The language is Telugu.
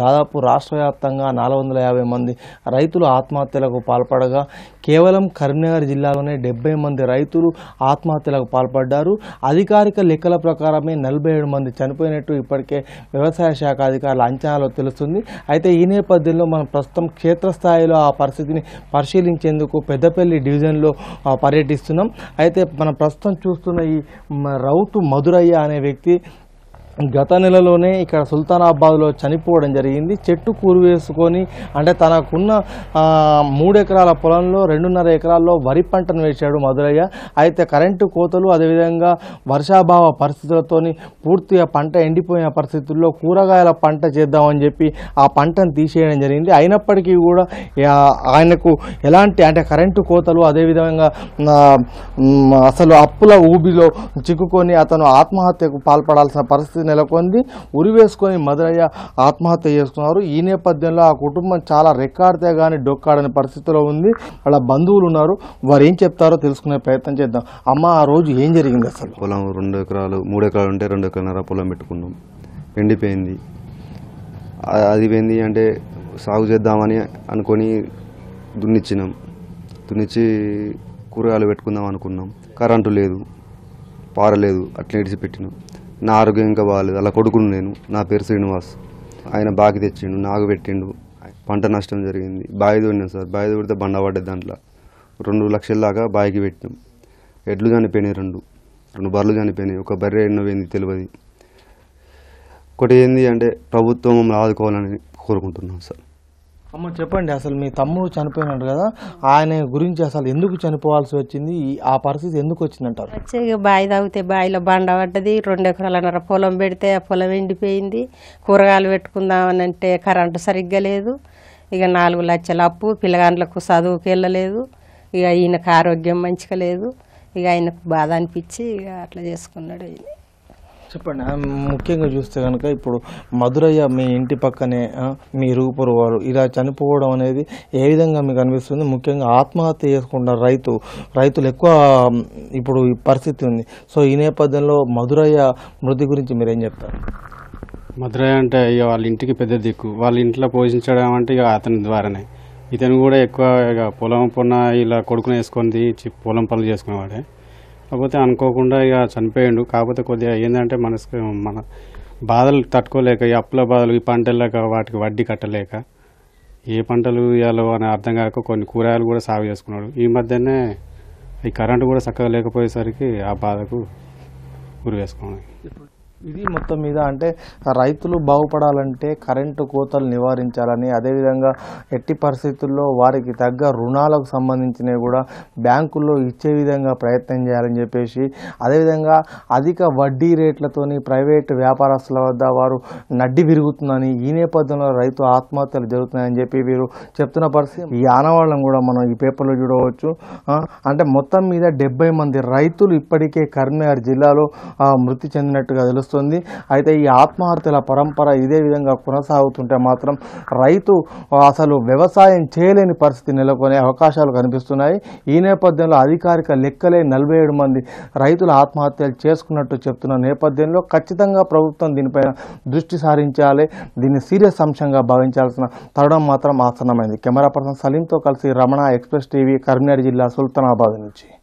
దాదాపు రాష్ట్ర వ్యాప్తంగా నాలుగు వందల యాభై మంది రైతులు ఆత్మహత్యలకు పాల్పడగా కేవలం కరీంనగర్ జిల్లాలోనే డెబ్బై మంది రైతులు ఆత్మహత్యలకు పాల్పడ్డారు అధికారిక లెక్కల ప్రకారమే నలభై ఏడు మంది చనిపోయినట్టు ఇప్పటికే వ్యవసాయ శాఖ అధికారుల అంచనాలో తెలుస్తుంది అయితే ఈ నేపథ్యంలో మనం ప్రస్తుతం క్షేత్రస్థాయిలో ఆ పరిస్థితిని పరిశీలించేందుకు పెద్దపల్లి డివిజన్లో పర్యటిస్తున్నాం అయితే మనం ప్రస్తుతం చూస్తున్న ఈ రౌతు మధురయ్య అనే వ్యక్తి గత నెలలోనే ఇక్కడ సుల్తానాబాద్లో చనిపోవడం జరిగింది చెట్టు కూరువేసుకొని అంటే తనకున్న మూడెకరాల పొలంలో రెండున్నర ఎకరాల్లో వరి పంటను వేశాడు మధురయ్య అయితే కరెంటు కోతలు అదేవిధంగా వర్షాభావ పరిస్థితులతో పూర్తిగా పంట ఎండిపోయిన పరిస్థితుల్లో కూరగాయల పంట చేద్దామని చెప్పి ఆ పంటను తీసేయడం జరిగింది అయినప్పటికీ కూడా ఆయనకు ఎలాంటి అంటే కరెంటు కోతలు అదేవిధంగా అసలు అప్పుల ఊబిలో చిక్కుకొని అతను ఆత్మహత్యకు పాల్పడాల్సిన పరిస్థితి నెలకొంది ఉరి వేసుకొని మధురయ్య ఆత్మహత్య చేసుకున్నారు ఈ నేపథ్యంలో ఆ కుటుంబం చాలా రెక్కాడితే కానీ డొక్కాడని పరిస్థితిలో ఉంది వాళ్ళ బంధువులు ఉన్నారు వారు ఏం చెప్తారో తెలుసుకునే ప్రయత్నం చేద్దాం అమ్మ ఆ రోజు ఏం జరిగింది అసలు పొలం రెండు ఎకరాలు మూడు ఎకరాలు ఉంటే రెండు ఎకరాల పొలం పెట్టుకున్నాం ఎండిపోయింది అది పోయింది అంటే సాగు చేద్దామని అనుకొని దున్నిచ్చినాం దున్నిచ్చి కూరగాయలు పెట్టుకుందాం అనుకున్నాం కరెంటు లేదు పారలేదు అట్లా ఇడిచిపెట్టినాం నా ఆరోగ్యం ఇంకా బాగాలేదు అలా కొడుకును నేను నా పేరు శ్రీనివాస్ ఆయన బాకి తెచ్చిండు నాకు పెట్టిండు పంట నష్టం జరిగింది బావి తోడినాం సార్ బావి తోడితే బండ పడ్డది దాంట్లో రెండు లక్షల దాకా బావికి పెట్టినాం ఎడ్లు చనిపోయినాయి రెండు రెండు బర్రెలు చనిపోయినాయి ఒక బర్రె ఎన్నోపోయింది తెలియదు ఒకటి ఏంది అంటే ప్రభుత్వం మమ్మల్ని ఆదుకోవాలని కోరుకుంటున్నాం సార్ అమ్మ చెప్పండి అసలు మీ తమ్ముడు చనిపోయినాడు కదా ఆయన గురించి అసలు ఎందుకు చనిపోవాల్సి వచ్చింది ఆ పరిస్థితి ఎందుకు వచ్చింది అంటారు బావి తాగితే బావిలో బండ పడ్డది రెండు ఎకరాలన్నర పొలం పెడితే ఆ పొలం ఎండిపోయింది కూరగాయలు పెట్టుకుందామని అంటే కరెంటు సరిగ్గా లేదు ఇక నాలుగు లక్షల అప్పు పిల్లగాండ్లకు చదువుకి వెళ్ళలేదు ఇక ఈయనకు ఆరోగ్యం మంచిగా లేదు ఇక ఆయనకు బాధ అనిపించి ఇక అట్లా చేసుకున్నాడు ఈయన చెప్పండి ముఖ్యంగా చూస్తే కనుక ఇప్పుడు మధురయ్య మీ ఇంటి పక్కనే మీ రూపరు వారు ఇలా చనిపోవడం అనేది ఏ విధంగా మీకు అనిపిస్తుంది ముఖ్యంగా ఆత్మహత్య చేసుకున్న రైతు రైతులు ఎక్కువ ఇప్పుడు ఈ పరిస్థితి ఉంది సో ఈ నేపథ్యంలో మధురయ్య మృతి గురించి మీరేం చెప్తారు మధురయ్య అంటే ఇక వాళ్ళ ఇంటికి పెద్ద దిక్కు వాళ్ళ ఇంట్లో పోషించడం అంటే ఇక అతని ద్వారానే ఇతను కూడా ఎక్కువ ఇక పొలం పొన్న ఇలా కొడుకుని వేసుకొని పొలం పనులు చేసుకునేవాడే కాకపోతే అనుకోకుండా ఇక చనిపోయాడు కాకపోతే కొద్దిగా ఏంటంటే మనసు మన బాధలు తట్టుకోలేక ఈ అప్పుల బాధలు ఈ పంటలేక వాటికి వడ్డీ కట్టలేక ఏ పంటలు వేయాలో అని అర్థం కాక కొన్ని కూరగాయలు కూడా సాగు చేసుకున్నాడు ఈ మధ్యనే ఈ కరెంటు కూడా చక్కగా లేకపోయేసరికి ఆ బాధకు గురి వేసుకున్నాడు ఇది మొత్తం మీద అంటే రైతులు బాగుపడాలంటే కరెంటు కోతలు నివారించాలని అదేవిధంగా ఎట్టి పరిస్థితుల్లో వారికి తగ్గ రుణాలకు సంబంధించినవి కూడా బ్యాంకుల్లో ఇచ్చే విధంగా ప్రయత్నం చేయాలని చెప్పేసి అదేవిధంగా అధిక వడ్డీ రేట్లతోని ప్రైవేట్ వ్యాపారస్తుల వద్ద వారు నడ్డి విరుగుతుందని ఈ నేపథ్యంలో రైతు ఆత్మహత్యలు జరుగుతున్నాయని చెప్పి వీరు చెప్తున్న పరిస్థితి ఈ ఆనవాళ్ళం కూడా మనం ఈ పేపర్లో చూడవచ్చు అంటే మొత్తం మీద డెబ్బై మంది రైతులు ఇప్పటికే కరీంనగర్ జిల్లాలో మృతి చెందినట్టుగా తెలుస్తుంది వస్తుంది అయితే ఈ ఆత్మహత్యల పరంపర ఇదే విధంగా కొనసాగుతుంటే మాత్రం రైతు అసలు వ్యవసాయం చేయలేని పరిస్థితి నెలకొనే అవకాశాలు కనిపిస్తున్నాయి ఈ నేపథ్యంలో అధికారిక లెక్కలే నలభై ఏడు మంది రైతులు ఆత్మహత్యలు చేసుకున్నట్టు చెప్తున్న నేపథ్యంలో ఖచ్చితంగా ప్రభుత్వం దీనిపైన దృష్టి సారించాలి దీన్ని సీరియస్ అంశంగా భావించాల్సిన తరుణం మాత్రం ఆసన్నమైంది కెమెరా పర్సన్ సలీంతో కలిసి రమణ ఎక్స్ప్రెస్ టీవీ కరీంనగర్ జిల్లా సుల్తానాబాద్ నుంచి